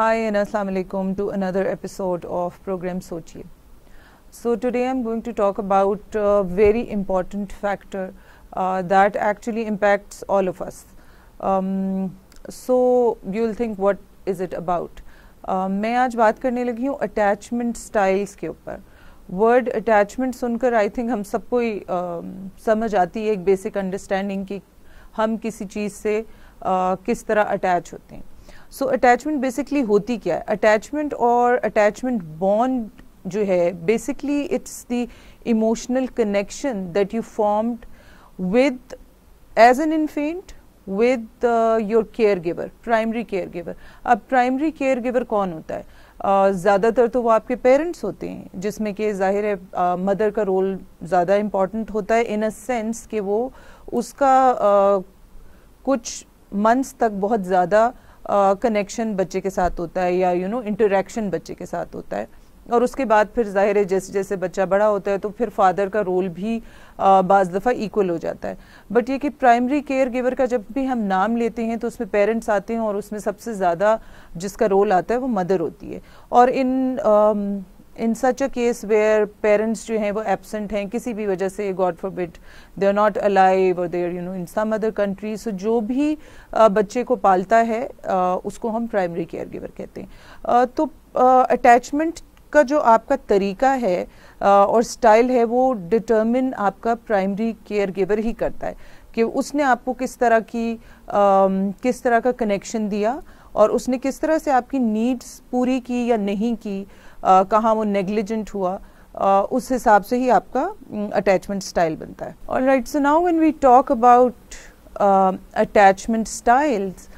Hi and Assalamu alaikum to another episode of program Sochi. So today I'm going to talk about a very important factor uh, that actually impacts all of us. Um, so you'll think what is it about? Uh, मैं आज बात करने लगी हूँ attachment styles के ऊपर word attachment सुनकर I think हम सबको ही uh, समझ आती है एक बेसिक अंडरस्टैंडिंग कि हम किसी चीज़ से uh, किस तरह अटैच होते हैं सो अटैचमेंट बेसिकली होती क्या है अटैचमेंट और अटैचमेंट बॉन्ड जो है basically it's the emotional connection that you formed as an infant with your caregiver primary caregiver अब प्राइमरी केयर गिवर कौन होता है uh, ज़्यादातर तो वो आपके पेरेंट्स होते हैं जिसमें कि जाहिर है मदर uh, का रोल ज़्यादा इम्पॉर्टेंट होता है इन अ सेंस कि वो उसका uh, कुछ मंथ्स तक बहुत ज़्यादा कनेक्शन बच्चे के साथ होता है या यू नो इंटरेक्शन बच्चे के साथ होता है और उसके बाद फिर जाहिर है जैसे जैसे बच्चा बड़ा होता है तो फिर फादर का रोल भी बज़ दफ़ा इक्वल हो जाता है बट ये कि प्राइमरी केयर गिवर का जब भी हम नाम लेते हैं तो उसमें पेरेंट्स आते हैं और उसमें सबसे ज़्यादा जिसका रोल आता है वो मदर होती है और in in such a case where parents जो हैं वो एबसेंट हैं किसी भी वजह से God bid they are not alive और they're you know in some other country so जो भी uh, बच्चे को पालता है uh, उसको हम प्राइमरी केयर गिवर कहते हैं uh, तो अटैचमेंट uh, का जो आपका तरीका है uh, और स्टाइल है वो डिटर्मिन आपका प्राइमरी केयर गिवर ही करता है कि उसने आपको किस तरह की uh, किस तरह का कनेक्शन दिया और उसने किस तरह से आपकी नीड्स पूरी की या नहीं की कहाँ वो नेग्लिजेंट हुआ Uh, उस हिसाब से ही आपका अटैचमेंट स्टाइल बनता है और right so now when we talk about attachment styles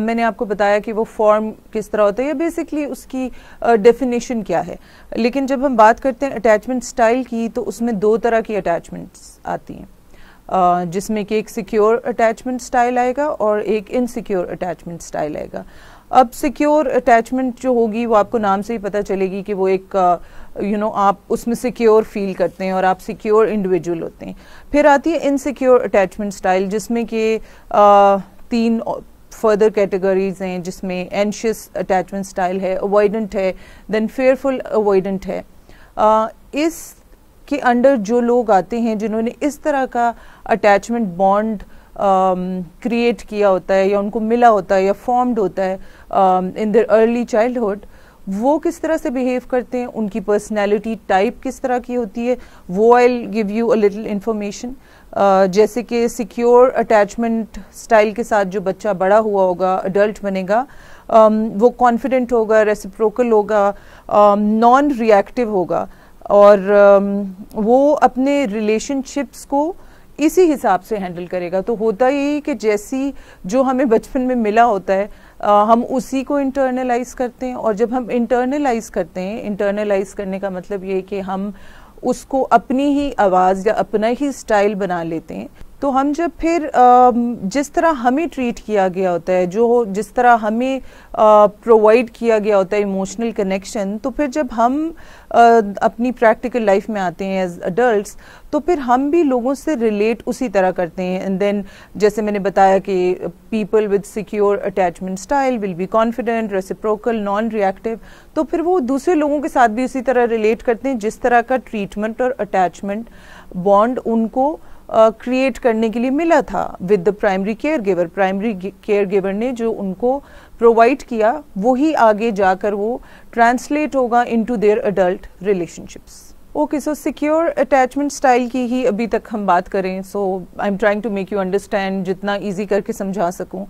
मैंने आपको बताया कि वो फॉर्म किस तरह होता है या बेसिकली उसकी डेफिनेशन uh, क्या है लेकिन जब हम बात करते हैं अटैचमेंट स्टाइल की तो उसमें दो तरह की अटैचमेंट्स आती हैं uh, जिसमें कि एक सिक्योर अटैचमेंट स्टाइल आएगा और एक इनसिक्योर अटैचमेंट स्टाइल आएगा अब सिक्योर अटैचमेंट जो होगी वो आपको नाम से ही पता चलेगी कि वो एक यू uh, नो know, आप उसमें सिक्योर फील करते हैं और आप सिक्योर इंडिविजुअल होते हैं फिर आती है इनसिक्योर अटैचमेंट स्टाइल जिसमें कि uh, तीन फर्दर कैटेगरीज हैं जिसमें एनशियस अटैचमेंट स्टाइल है अवॉइडेंट है देन फेयरफुल अवॉइडेंट है uh, इस के अंडर जो लोग आते हैं जिन्होंने इस तरह का attachment bond uh, create um, किया होता है या उनको मिला होता है या फॉर्म्ड होता है इन द अर्ली चाइल्डहुड वो किस तरह से बिहेव करते हैं उनकी पर्सनैलिटी टाइप किस तरह की होती है वो I give you a little information जैसे कि सिक्योर अटैचमेंट स्टाइल के साथ जो बच्चा बड़ा हुआ होगा अडल्ट बनेगा um, वो कॉन्फिडेंट होगा रेसिप्रोकल होगा नॉन um, रिएक्टिव होगा और um, वो अपने रिलेशनशिप्स को uh, इसी हिसाब से हैंडल करेगा तो होता यही कि जैसी जो हमें बचपन में मिला होता है आ, हम उसी को इंटरनलाइज करते हैं और जब हम इंटरनलाइज करते हैं इंटरनलाइज करने का मतलब ये कि हम उसको अपनी ही आवाज़ या अपना ही स्टाइल बना लेते हैं तो हम जब फिर जिस तरह हमें ट्रीट किया गया होता है जो जिस तरह हमें प्रोवाइड किया गया होता है इमोशनल कनेक्शन तो फिर जब हम अपनी प्रैक्टिकल लाइफ में आते हैं एज अडल्ट तो फिर हम भी लोगों से रिलेट उसी तरह करते हैं एंड देन जैसे मैंने बताया कि people with secure attachment style will be confident reciprocal non reactive तो फिर वो दूसरे लोगों के साथ भी उसी तरह रिलेट करते हैं जिस तरह का ट्रीटमेंट और अटैचमेंट बॉन्ड उनको क्रिएट uh, करने के लिए मिला था with the primary caregiver primary caregiver ने जो उनको प्रोवाइड किया वही आगे जाकर वो ट्रांसलेट होगा into their adult relationships okay so secure attachment style की ही अभी तक हम बात करें so I am trying to make you understand जितना इजी करके समझा सकूं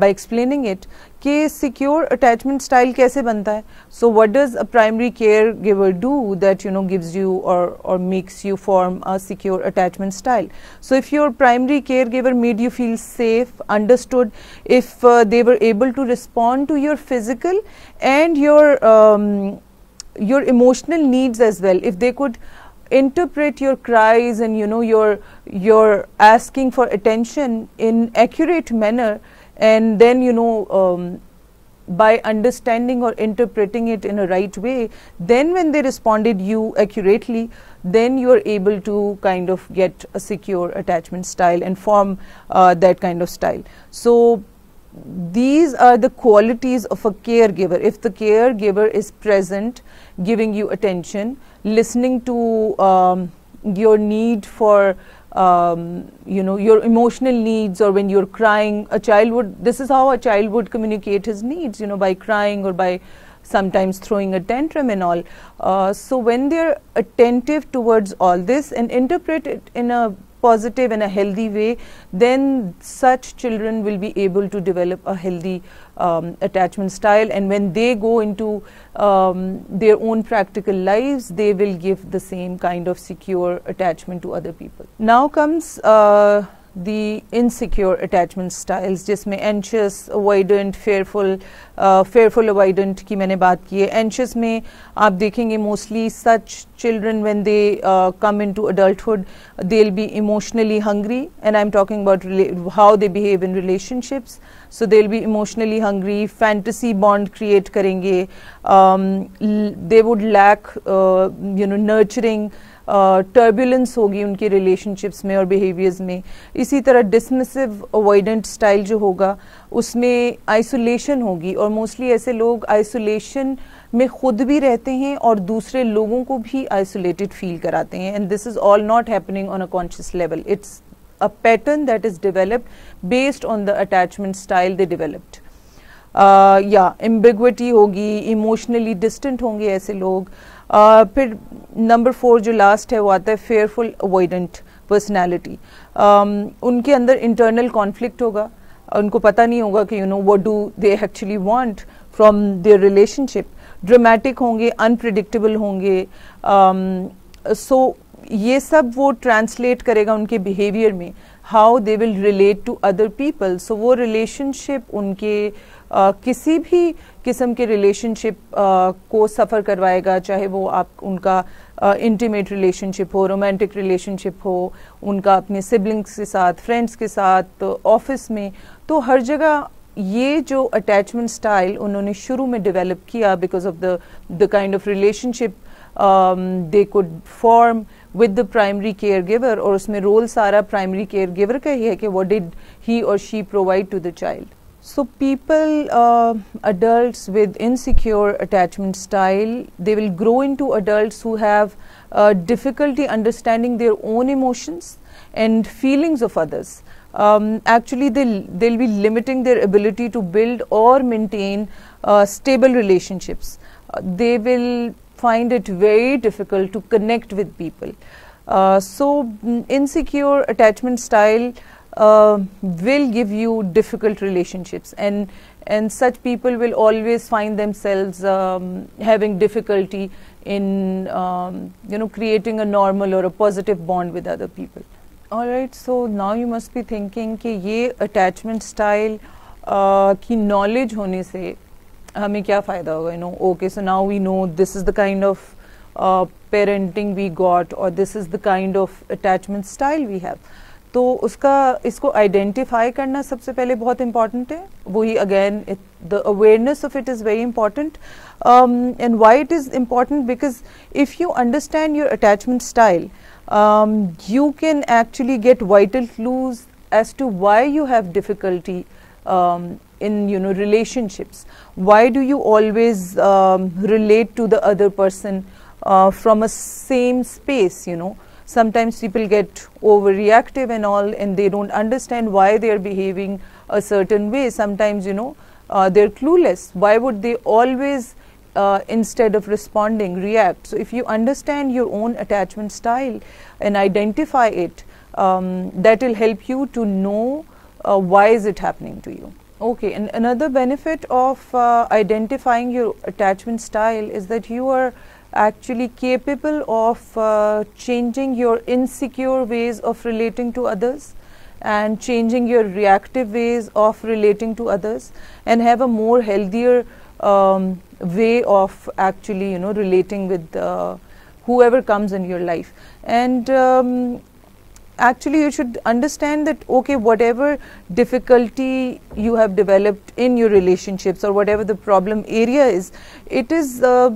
बाय एक्सप्लेनिंग इट कि सिक्योर अटैचमेंट स्टाइल कैसे बनता है so what does a primary caregiver do that you know gives you और और makes you form a secure attachment style so if your primary care giver made you feel safe understood if they were able to respond to your physical and your your emotional needs as well if they could interpret your cries and you know your your asking for attention in accurate manner and then you know um, by understanding or interpreting it in a right way then when they responded you accurately then you are able to kind of get a secure attachment style and form uh, that kind of style so these are the qualities of a caregiver. If the caregiver is present, giving you attention, listening to um, your need for, um, you know, your emotional needs or when you're crying, a child would, this is how a child would communicate his needs, you know, by crying or by sometimes throwing a tantrum and all. Uh, so when they're attentive towards all this and interpret it in a positive in a healthy way, then such children will be able to develop a healthy um, attachment style. And when they go into um, their own practical lives, they will give the same kind of secure attachment to other people. Now comes uh, the insecure attachment styles जिसमें anxious avoidant fearful uh, fearful avoidant की मैंने बात की है anxious में आप देखेंगे mostly such children when they uh, come into adulthood they'll be emotionally hungry and I'm talking about how they behave in relationships so they'll be emotionally hungry fantasy bond create करेंगे um, they would lack uh, you know nurturing uh, turbulence होगी उनके relationships में और behaviours में इसी तरह dismissive avoidant style जो होगा उसमें आइसोलेशन होगी और मोस्टली ऐसे लोग आइसोलेशन में खुद भी रहते हैं और दूसरे लोगों को भी आइसोलेटेड फील कराते हैं and this is all not happening on a conscious level it's a pattern that is developed based on the attachment style they developed या एम्बिगटी होगी इमोशनली डिस्टेंट होंगे ऐसे लोग फिर नंबर फोर जो लास्ट है वो आता है फेयरफुल अवॉइडेंट पर्सनैलिटी उनके अंदर इंटरनल कॉन्फ्लिक्ट होगा उनको पता नहीं होगा कि you know what do they actually want from their relationship dramatic होंगे अनप्रिडिक्टेबल होंगे सो um, so, ये सब वो ट्रांसलेट करेगा उनके बिहेवियर में how they will relate to other people so वो रिलेशनशिप उनके किसी भी किस्म के रिलेशनशिप को सफ़र करवाएगा चाहे वो आप उनका इंटीमेट रिलेशनशिप हो रोमांटिक रिलेशनशिप हो उनका अपने सिबलिंग्स के साथ फ्रेंड्स के साथ ऑफिस तो में तो हर जगह ये जो अटैचमेंट स्टाइल उन्होंने शुरू में डेवलप किया because of the the kind of relationship they could form with the primary caregiver और उसमें रोल सारा प्राइमरी केयर गिवर का ही है कि वॉट डिड ही और she provide to the child So people, uh, adults with insecure attachment style, they will grow into adults who have uh, difficulty understanding their own emotions and feelings of others. Um, actually, they'll, they'll be limiting their ability to build or maintain uh, stable relationships. Uh, they will find it very difficult to connect with people. Uh, so mm, insecure attachment style uh, will give you difficult relationships and and such people will always find themselves um, having difficulty in um, you know creating a normal or a positive bond with other people all right so now you must be thinking कि ये attachment style uh, knowledge होने से हमें क्या फ़ायदा होगा you know okay so now we know this is the kind of parenting we got और this is the kind of attachment तो उसका इसको आइडेंटिफाई करना सबसे पहले बहुत इम्पॉर्टेंट है वही again the awareness of it is very important and why it is important because if you understand your attachment style you can actually get vital clues as to why you have difficulty in you know relationships why do you always um, relate to the other person uh, from a same space you know sometimes people get overreactive and all and they don't understand why they are behaving a certain way sometimes you know uh, they're clueless why would they always uh, instead of responding react so if you understand your own attachment style and identify it um, that will help you to know uh, why is it happening to you okay and another benefit of uh, identifying your attachment style is that you are actually capable of uh, changing your insecure ways of relating to others and changing your reactive ways of relating to others and have a more healthier um, way of actually you know relating with uh, whoever comes in your life and um, actually you should understand that okay whatever difficulty you have developed in your relationships or whatever the problem area is it is uh,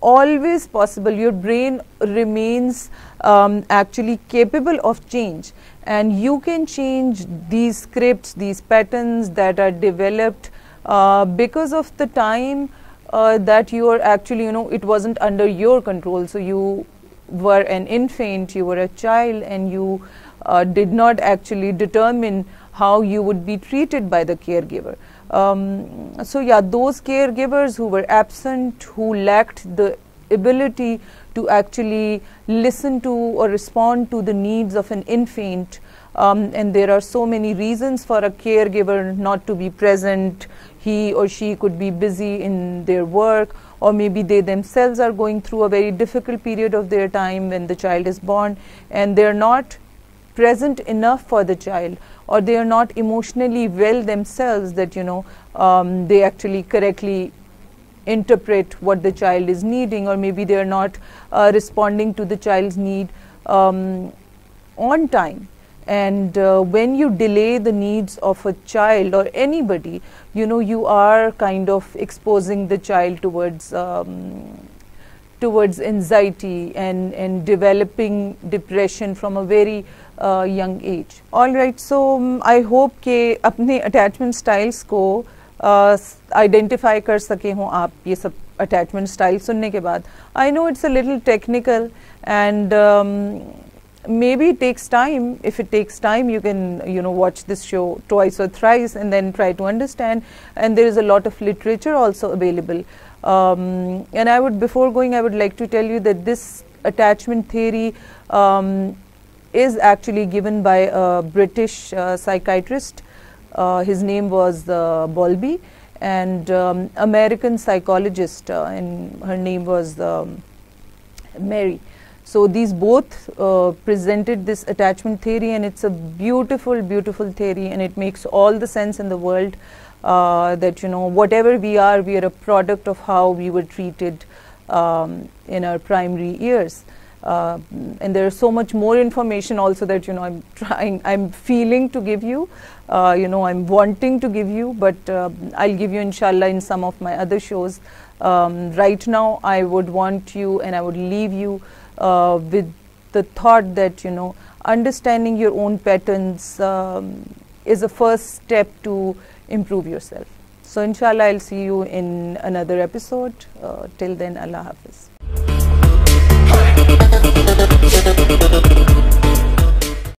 always possible. Your brain remains um, actually capable of change and you can change these scripts, these patterns that are developed uh, because of the time uh, that you are actually, you know, it wasn't under your control. So you were an infant, you were a child and you uh, did not actually determine how you would be treated by the caregiver. Um, so yeah, those caregivers who were absent, who lacked the ability to actually listen to or respond to the needs of an infant. Um, and there are so many reasons for a caregiver not to be present. He or she could be busy in their work, or maybe they themselves are going through a very difficult period of their time when the child is born and they're not present enough for the child or they are not emotionally well themselves that you know um, they actually correctly interpret what the child is needing or maybe they are not uh, responding to the child's need um, on time and uh, when you delay the needs of a child or anybody you know you are kind of exposing the child towards um, towards anxiety and, and developing depression from a very uh, young age. All right, so um, I hope that apne attachment styles ko uh, identify kar attachment styles sunne ke I know it's a little technical and um, maybe it takes time if it takes time you can you know watch this show twice or thrice and then try to understand and there is a lot of literature also available um, and i would before going i would like to tell you that this attachment theory um, is actually given by a british uh, psychiatrist uh, his name was uh, Bowlby and um, american psychologist uh, and her name was um, mary so these both uh, presented this attachment theory and it's a beautiful, beautiful theory and it makes all the sense in the world uh, that, you know, whatever we are, we are a product of how we were treated um, in our primary years. Uh, and there is so much more information also that you know I'm trying, I'm feeling to give you, uh, you know I'm wanting to give you, but uh, I'll give you inshallah in some of my other shows. Um, right now, I would want you and I would leave you uh, with the thought that you know understanding your own patterns um, is a first step to improve yourself. So, inshallah, I'll see you in another episode. Uh, till then, Allah Hafiz.